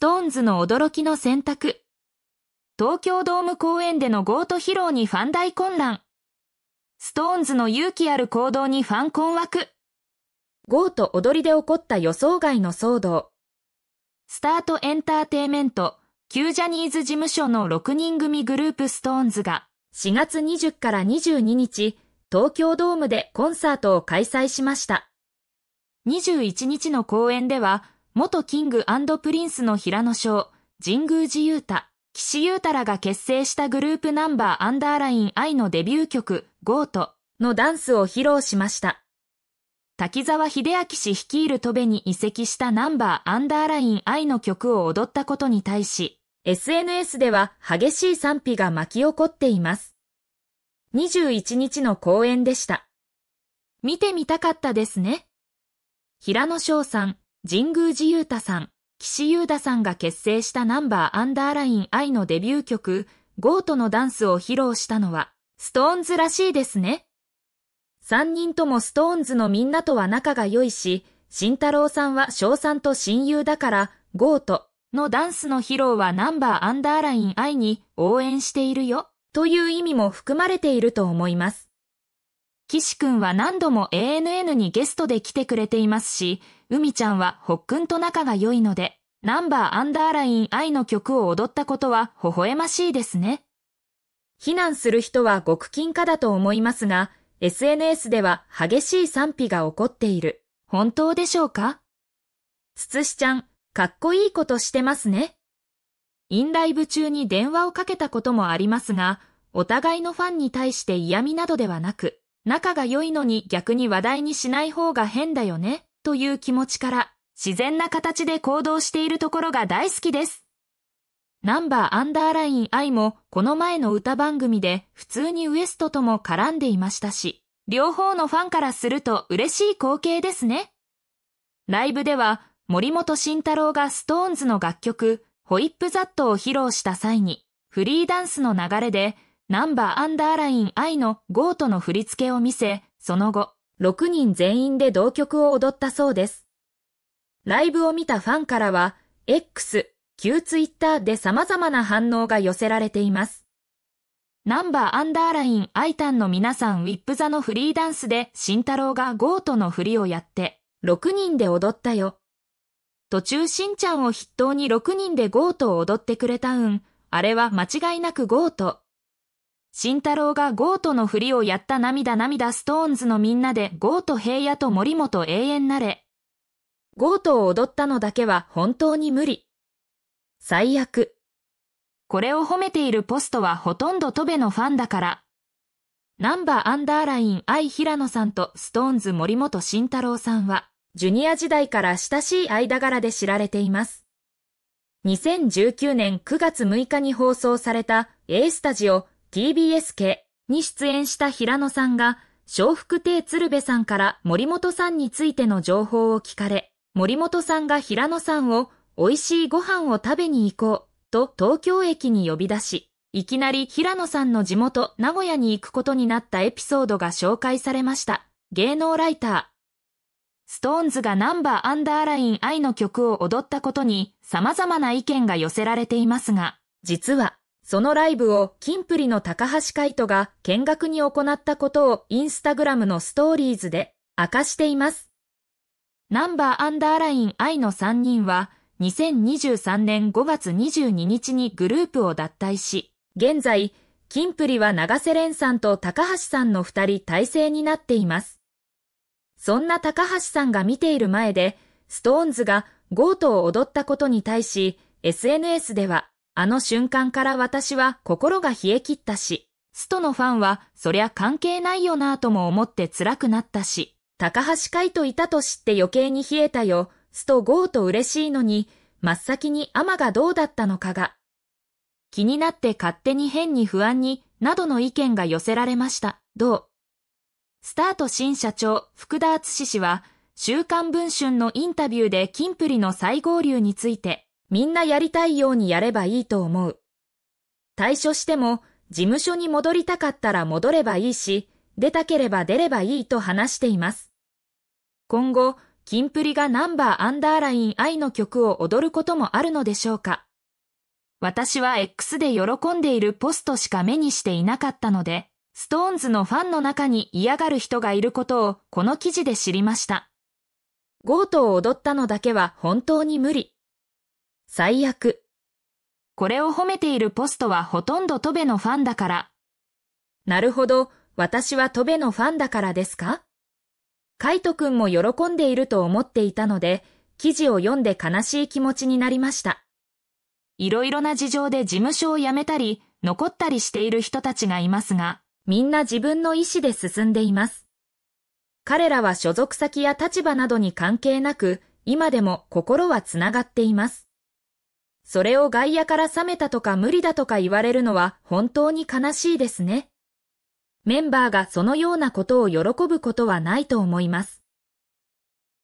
ストーンズの驚きの選択。東京ドーム公演でのゴート披露にファン大混乱。ストーンズの勇気ある行動にファン困惑。ゴート踊りで起こった予想外の騒動。スタートエンターテイメント、旧ジャニーズ事務所の6人組グループストーンズが4月20から22日、東京ドームでコンサートを開催しました。21日の公演では、元キングプリンスの平野翔、神宮寺優太、岸優太らが結成したグループナンバーアンダーライン愛のデビュー曲、ゴートのダンスを披露しました。滝沢秀明氏率いる戸部に移籍したナンバーアンダーライン愛の曲を踊ったことに対し、SNS では激しい賛否が巻き起こっています。21日の公演でした。見てみたかったですね。平野翔さん、神宮寺勇太さん、岸優太さんが結成したナンバーアンダーライン愛のデビュー曲、ゴートのダンスを披露したのは、ストーンズらしいですね。三人ともストーンズのみんなとは仲が良いし、慎太郎さんは翔さんと親友だから、ゴートのダンスの披露はナンバーアンダーライン愛に応援しているよという意味も含まれていると思います。岸くんは何度も ANN にゲストで来てくれていますし、海ちゃんはほっくんと仲が良いので、ナンバーアンダーライン愛の曲を踊ったことは微笑ましいですね。非難する人は極近化だと思いますが、SNS では激しい賛否が起こっている。本当でしょうかつつしちゃん、かっこいいことしてますね。インライブ中に電話をかけたこともありますが、お互いのファンに対して嫌味などではなく、仲が良いのに逆に話題にしない方が変だよね、という気持ちから、自然な形で行動しているところが大好きです。ナンバーアンダーライン愛もこの前の歌番組で普通にウエストとも絡んでいましたし、両方のファンからすると嬉しい光景ですね。ライブでは森本慎太郎がストーンズの楽曲、ホイップザットを披露した際に、フリーダンスの流れでナンバーアンダーライン I のゴートの振り付けを見せ、その後、6人全員で同曲を踊ったそうです。ライブを見たファンからは、X、旧ツイッターで様々な反応が寄せられています。ナンバーアンダーライン I タンの皆さんウィップザのフリーダンスで慎太郎がゴートの振りをやって、6人で踊ったよ。途中しんちゃんを筆頭に6人でゴートを踊ってくれたうん、あれは間違いなくゴート。慎太郎がゴートの振りをやった涙涙ストーンズのみんなでゴート平野と森本永遠なれ。ゴートを踊ったのだけは本当に無理。最悪。これを褒めているポストはほとんどトベのファンだから。ナンバーアンダーライン愛平野さんとストーンズ森本慎太郎さんは、ジュニア時代から親しい間柄で知られています。2019年9月6日に放送された A スタジオ TBS 系に出演した平野さんが、笑福亭鶴瓶さんから森本さんについての情報を聞かれ、森本さんが平野さんを美味しいご飯を食べに行こうと東京駅に呼び出し、いきなり平野さんの地元名古屋に行くことになったエピソードが紹介されました。芸能ライター。ストーンズがナンバーアンダーライン愛の曲を踊ったことに様々な意見が寄せられていますが、実はそのライブをキンプリの高橋海人が見学に行ったことをインスタグラムのストーリーズで明かしています。ナンバーアンダーライン愛の3人は2023年5月22日にグループを脱退し、現在、キンプリは長瀬廉さんと高橋さんの二人体制になっています。そんな高橋さんが見ている前で、ストーンズがゴートを踊ったことに対し、SNS では、あの瞬間から私は心が冷え切ったし、ストのファンはそりゃ関係ないよなぁとも思って辛くなったし、高橋海といたと知って余計に冷えたよ、ストゴーと嬉しいのに、真っ先にアマがどうだったのかが。気になって勝手に変に不安に、などの意見が寄せられました。どうスタート新社長、福田敦氏は、週刊文春のインタビューで金プリの再合流について、みんなやりたいようにやればいいと思う。退所しても、事務所に戻りたかったら戻ればいいし、出たければ出ればいいと話しています。今後、キンプリがナンバーアンダーライン I の曲を踊ることもあるのでしょうか私は X で喜んでいるポストしか目にしていなかったので、ストーンズのファンの中に嫌がる人がいることをこの記事で知りました。ゴートを踊ったのだけは本当に無理。最悪。これを褒めているポストはほとんどトベのファンだから。なるほど、私はトベのファンだからですかカイトくんも喜んでいると思っていたので、記事を読んで悲しい気持ちになりました。いろいろな事情で事務所を辞めたり、残ったりしている人たちがいますが、みんな自分の意思で進んでいます。彼らは所属先や立場などに関係なく、今でも心はつながっています。それを外野から冷めたとか無理だとか言われるのは本当に悲しいですね。メンバーがそのようなことを喜ぶことはないと思います。